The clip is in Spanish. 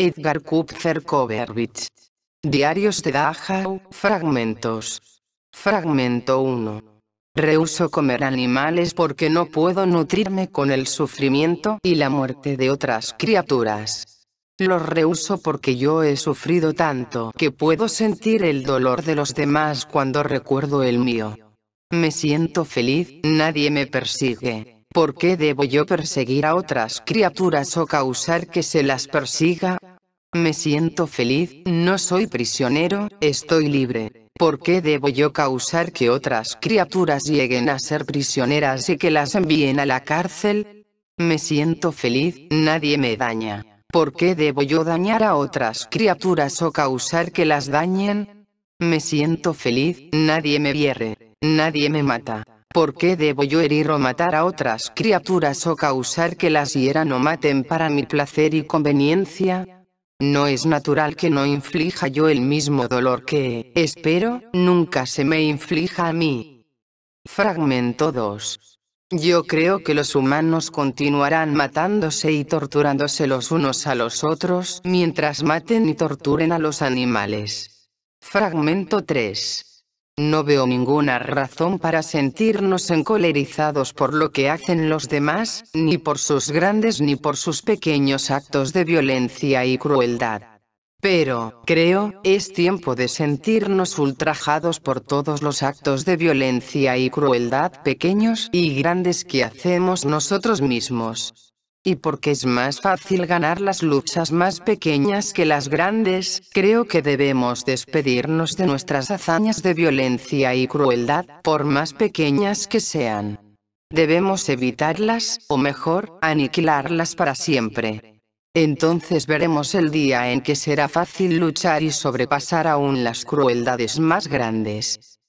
Edgar Koberwitz. Diarios de Dachau, fragmentos. Fragmento 1. Rehuso comer animales porque no puedo nutrirme con el sufrimiento y la muerte de otras criaturas. Los rehuso porque yo he sufrido tanto que puedo sentir el dolor de los demás cuando recuerdo el mío. Me siento feliz, nadie me persigue. ¿Por qué debo yo perseguir a otras criaturas o causar que se las persiga? Me siento feliz, no soy prisionero, estoy libre. ¿Por qué debo yo causar que otras criaturas lleguen a ser prisioneras y que las envíen a la cárcel? Me siento feliz, nadie me daña. ¿Por qué debo yo dañar a otras criaturas o causar que las dañen? Me siento feliz, nadie me hiere, nadie me mata. ¿Por qué debo yo herir o matar a otras criaturas o causar que las hieran o maten para mi placer y conveniencia? No es natural que no inflija yo el mismo dolor que, espero, nunca se me inflija a mí. Fragmento 2. Yo creo que los humanos continuarán matándose y torturándose los unos a los otros mientras maten y torturen a los animales. Fragmento 3. No veo ninguna razón para sentirnos encolerizados por lo que hacen los demás, ni por sus grandes ni por sus pequeños actos de violencia y crueldad. Pero, creo, es tiempo de sentirnos ultrajados por todos los actos de violencia y crueldad pequeños y grandes que hacemos nosotros mismos. Y porque es más fácil ganar las luchas más pequeñas que las grandes, creo que debemos despedirnos de nuestras hazañas de violencia y crueldad, por más pequeñas que sean. Debemos evitarlas, o mejor, aniquilarlas para siempre. Entonces veremos el día en que será fácil luchar y sobrepasar aún las crueldades más grandes.